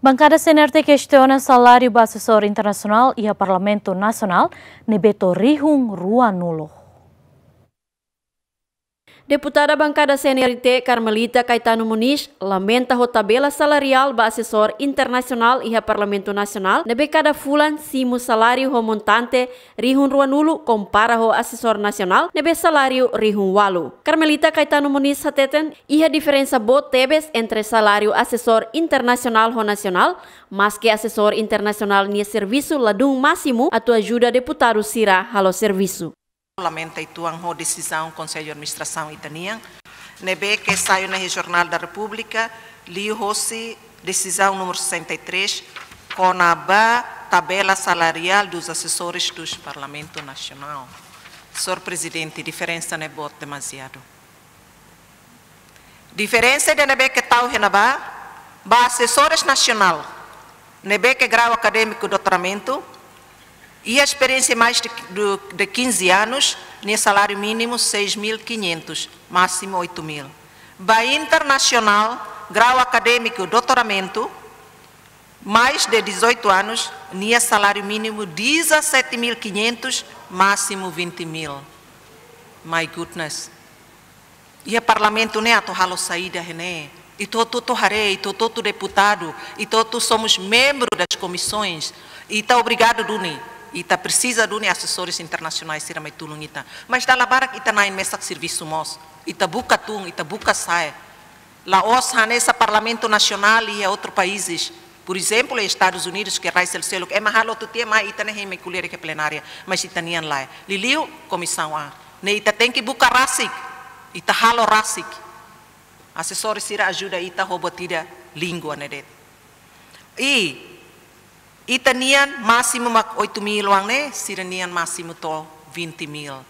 Bancada CNRT questiona salário do assessor internacional e a Parlamento Nacional, Nebeto Rihun Ruanulo. Deputada bancada CNRT Carmelita Caetano Muniz lamenta a tabela salarial do asesor internasional e a Parlamento Nasional na becada fulan simu salario homontante rihun ruanulo compara o assessor nacional nebe salario rihun walu. Carmelita Caetano Muniz hateten iha a bo tebes entre salario assessor internasional ho nasional maske asesor assessor internacional nia servisu ladung maksimu atau juda ajuda deputado Sira halo servisu. Lamenta ituang ho decisão Conselho de Administração itanian, nebe que saiu na Jornal da República, li Rossi, decisão número 63, com conaba tabela salarial dos assessores do Parlamento Nacional. Senhor Presidente, diferença não é bota demasiado. Diferença de nebe que tal renabá, ba assessores nacional, nebe que grau acadêmico doutoramento, e a experiência mais de, de, de 15 anos, nesse salário mínimo 6.500, máximo 8.000. Ba Internacional, grau acadêmico, doutoramento, mais de 18 anos, nia salário mínimo 17.500, máximo 20.000. My goodness. E o parlamento nem né, atorralo saída, René. E todo tu harei, e todo deputado, e todos somos membros das comissões. E está obrigado, Duni ita precisa de unir assessores internacionais ira mai tulung ita. Mas da labarak ita nain mesak serviço mos, ita buka tung, ita buca sai. Laos hanesa parlamento nacional e outros países. Por exemplo, Estados Unidos que raiz el selo, é mahalo tu tie mai ita nehe mai que plenária, mas ita nian lá. Liliu comissão a. Ne ita tem que buka rasik, ita halo rasik. Assessores ira ajuda ita robotida língua nedet. E Itanian máximo 8 mil wang Siranian máximo to 20 mil.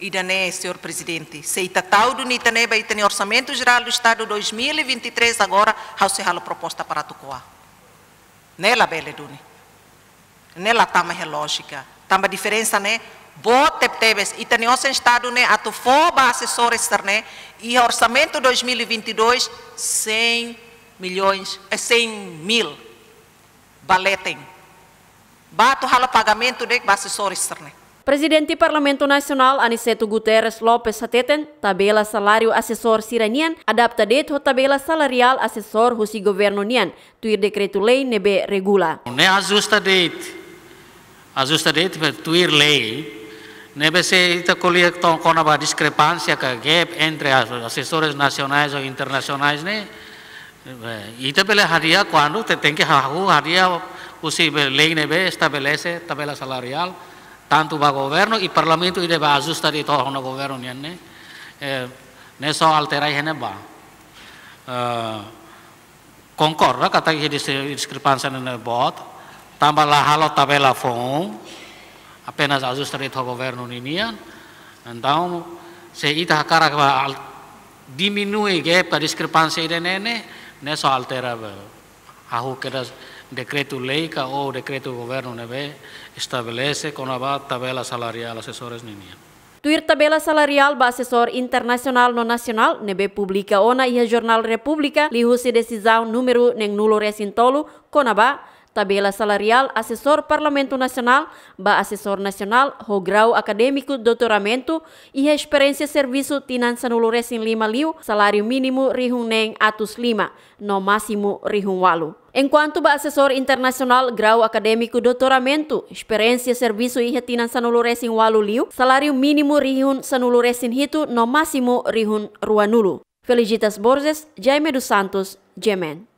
Idané, senhor presidente, se Itatau do Nitané vai ter orçamento geral do Estado 2023 agora, ao se ralo proposta para Tucoa. Nela, Bele Duni. Nela tama é lógica. Tama diferença, né? Bote teves, Itané, o Estado, né? A tufoba assessores, né? E orçamento 2022, 100 milhões, 100 eh, mil baletem. Bato pagamento de basi soristrne. Presidente do Parlamento Nacional Aniceto Guterres Lopes Sateten, tabela salário assessor siranian, adapta det ho tabela salarial assessor husi governo nian, tuir decreto lei nebe regula. Ne ajusta det, ajusta det tuir lei, nebe se ita colia ton ba discrepância, que gap entre assessores nacionais ou internacionais, né? ite pele hadiah kuanu tetengke hahu hadiah usi lei nebe stabilese tabela salarial tanto va governo i parlamento ide va ajustare to hono governo nianne ne so alterai hene ba konkor ra kata ki discrepancy ne bot tamba la halo tabela fong apenas ajustare to governo nian andau se ita kara va diminui gap discrepancy ide nene só alterava a era decreto lei que o decreto governo neve estabelece com a tabela salarial assessores ninia Tuir tabela salarial ba asesor internacional no nacional nebe publica ona ia jornal República lihusi decisão numero neng nulo konaba. conaba tabela salarial asesor Parlamento Nacional, ba asesor nasional, o grau akademiku doutoramento e a experiência serviço tinan sanulores Lima Liu, salário mínimo rihun neng atus lima, no máximo rihun walu. Enquanto ba asesor internacional grau akademiku doutoramento, experiência serviço ihe tinan sanuluresin walu liu, salário mínimo rihun sanuluresin hitu no máximo rihun ruanulu. Felicitas Borges, Jaime dos Santos, Jemen.